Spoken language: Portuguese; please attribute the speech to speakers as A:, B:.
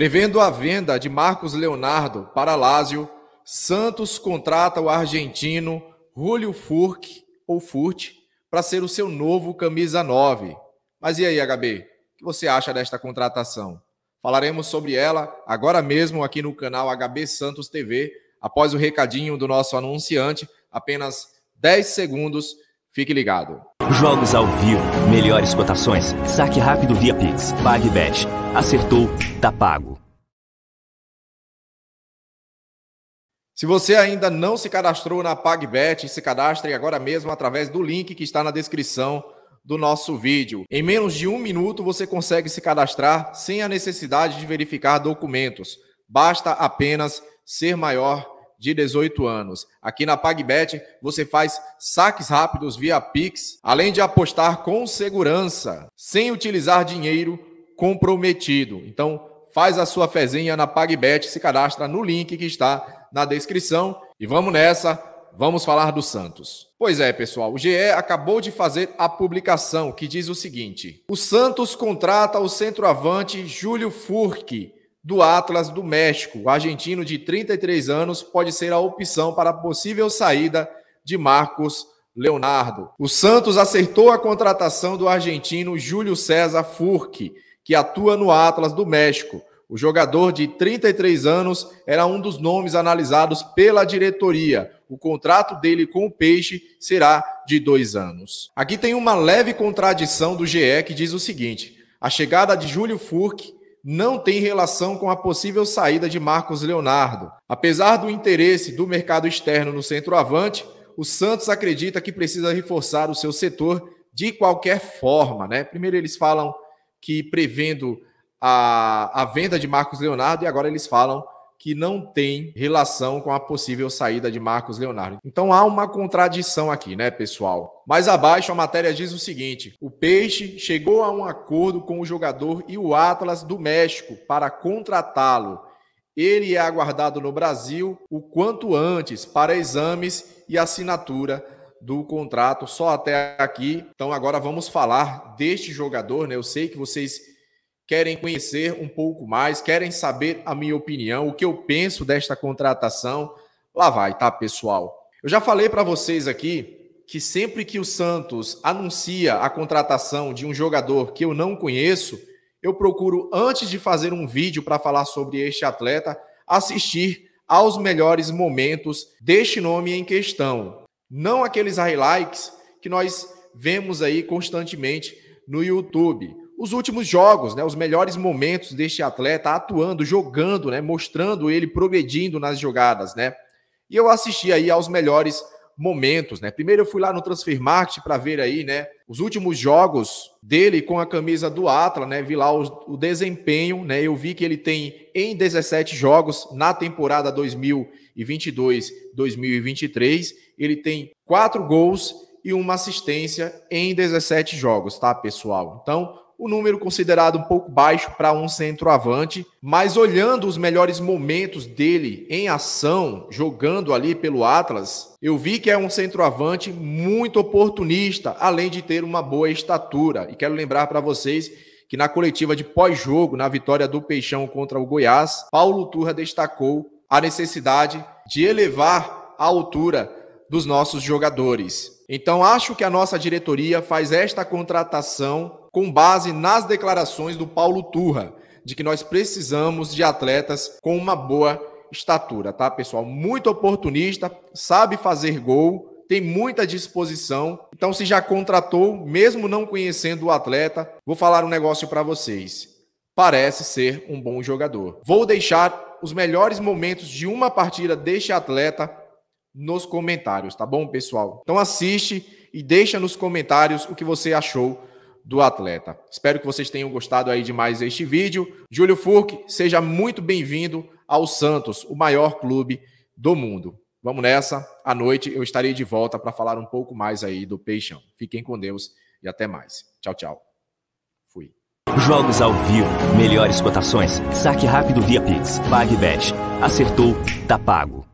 A: Prevendo a venda de Marcos Leonardo para Lazio, Santos contrata o argentino Julio Furc, ou Furt, para ser o seu novo camisa 9. Mas e aí, HB? O que você acha desta contratação? Falaremos sobre ela agora mesmo aqui no canal HB Santos TV, após o recadinho do nosso anunciante, apenas 10 segundos. Fique ligado. Jogos ao vivo, melhores cotações, saque rápido via Pix, PagBet. Acertou, tá pago. Se você ainda não se cadastrou na PagBet, se cadastre agora mesmo através do link que está na descrição do nosso vídeo. Em menos de um minuto você consegue se cadastrar sem a necessidade de verificar documentos. Basta apenas ser maior de 18 anos. Aqui na PagBet você faz saques rápidos via Pix, além de apostar com segurança, sem utilizar dinheiro comprometido. Então, faz a sua fezinha na PagBet, se cadastra no link que está na descrição e vamos nessa. Vamos falar do Santos. Pois é, pessoal, o GE acabou de fazer a publicação que diz o seguinte: o Santos contrata o centroavante Júlio Furque do Atlas do México. O argentino de 33 anos pode ser a opção para a possível saída de Marcos Leonardo. O Santos acertou a contratação do argentino Júlio César Furque que atua no Atlas do México. O jogador de 33 anos era um dos nomes analisados pela diretoria. O contrato dele com o Peixe será de dois anos. Aqui tem uma leve contradição do GE que diz o seguinte: a chegada de Júlio Furque não tem relação com a possível saída de Marcos Leonardo. Apesar do interesse do mercado externo no centroavante, o Santos acredita que precisa reforçar o seu setor de qualquer forma, né? Primeiro eles falam que prevendo a, a venda de Marcos Leonardo e agora eles falam que não tem relação com a possível saída de Marcos Leonardo. Então há uma contradição aqui, né, pessoal? Mais abaixo a matéria diz o seguinte: o Peixe chegou a um acordo com o jogador e o Atlas do México para contratá-lo. Ele é aguardado no Brasil o quanto antes para exames e assinatura do contrato só até aqui. Então agora vamos falar deste jogador, né? Eu sei que vocês querem conhecer um pouco mais, querem saber a minha opinião, o que eu penso desta contratação. Lá vai, tá, pessoal? Eu já falei para vocês aqui que sempre que o Santos anuncia a contratação de um jogador que eu não conheço, eu procuro antes de fazer um vídeo para falar sobre este atleta, assistir aos melhores momentos deste nome em questão. Não aqueles highlights que nós vemos aí constantemente no YouTube. Os últimos jogos, né, os melhores momentos deste atleta atuando, jogando, né, mostrando ele progredindo nas jogadas, né? E eu assisti aí aos melhores momentos, né? Primeiro eu fui lá no Transfer Market para ver aí, né, os últimos jogos dele com a camisa do Atlas, né? Vi lá o, o, desempenho, né? Eu vi que ele tem em 17 jogos na temporada 2022-2023, ele tem quatro gols e uma assistência em 17 jogos, tá, pessoal? Então, o número considerado um pouco baixo para um centroavante, mas olhando os melhores momentos dele em ação, jogando ali pelo Atlas, eu vi que é um centroavante muito oportunista, além de ter uma boa estatura. E quero lembrar para vocês que na coletiva de pós-jogo, na vitória do Peixão contra o Goiás, Paulo Turra destacou a necessidade de elevar a altura dos nossos jogadores. Então, acho que a nossa diretoria faz esta contratação com base nas declarações do Paulo Turra, de que nós precisamos de atletas com uma boa estatura, tá, pessoal? Muito oportunista, sabe fazer gol, tem muita disposição. Então, se já contratou, mesmo não conhecendo o atleta, vou falar um negócio para vocês. Parece ser um bom jogador. Vou deixar os melhores momentos de uma partida deste atleta nos comentários, tá bom, pessoal? Então assiste e deixa nos comentários o que você achou do atleta. Espero que vocês tenham gostado aí de mais este vídeo. Júlio Furque, seja muito bem-vindo ao Santos, o maior clube do mundo. Vamos nessa. À noite eu estarei de volta para falar um pouco mais aí do Peixão. Fiquem com Deus e até mais. Tchau, tchau. Fui. Jogos ao vivo, melhores cotações, saque rápido via Pix, PagBet. Acertou, tá pago.